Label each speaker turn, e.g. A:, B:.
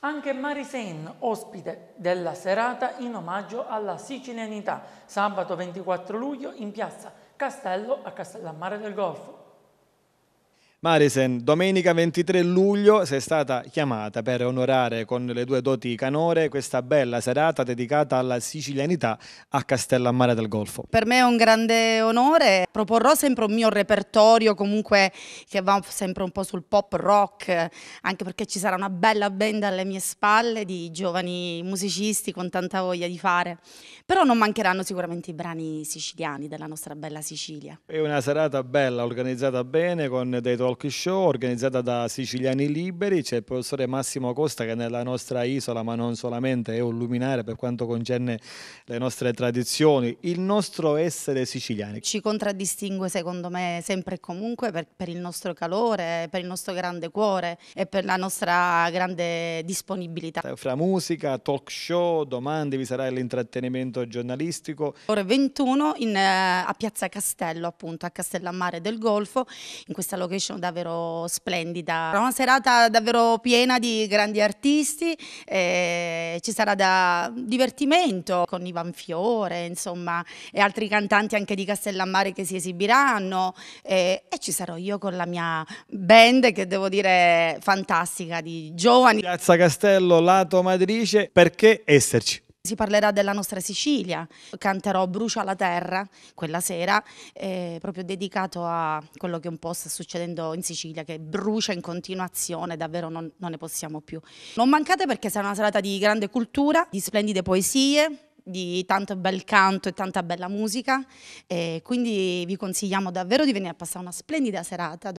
A: Anche Marisen, ospite della serata in omaggio alla sicilianità, sabato 24 luglio in piazza Castello a Castellammare del Golfo.
B: Marisen, domenica 23 luglio sei stata chiamata per onorare con le due doti canore questa bella serata dedicata alla sicilianità a Castellammare del Golfo.
A: Per me è un grande onore, proporrò sempre un mio repertorio comunque che va sempre un po' sul pop rock, anche perché ci sarà una bella band alle mie spalle di giovani musicisti con tanta voglia di fare, però non mancheranno sicuramente i brani siciliani della nostra bella Sicilia.
B: È una serata bella, organizzata bene con dei tuoi talk show organizzata da Siciliani Liberi. C'è il professore Massimo Costa che nella nostra isola, ma non solamente, è un luminare per quanto concerne le nostre tradizioni, il nostro essere siciliani.
A: Ci contraddistingue secondo me sempre e comunque per, per il nostro calore, per il nostro grande cuore e per la nostra grande disponibilità. Eh,
B: fra musica, talk show, domande, vi sarà l'intrattenimento giornalistico.
A: Ore 21 in, eh, a Piazza Castello appunto, a Castellammare del Golfo, in questa location davvero splendida. una serata davvero piena di grandi artisti, eh, ci sarà da divertimento con Ivan Fiore, insomma, e altri cantanti anche di Castellammare che si esibiranno eh, e ci sarò io con la mia band che devo dire fantastica di
B: giovani. Piazza Castello, lato Madrice, perché esserci?
A: Si parlerà della nostra Sicilia, canterò Brucia la terra quella sera, eh, proprio dedicato a quello che un po' sta succedendo in Sicilia, che brucia in continuazione, davvero non, non ne possiamo più. Non mancate perché sarà una serata di grande cultura, di splendide poesie, di tanto bel canto e tanta bella musica, eh, quindi vi consigliamo davvero di venire a passare una splendida serata.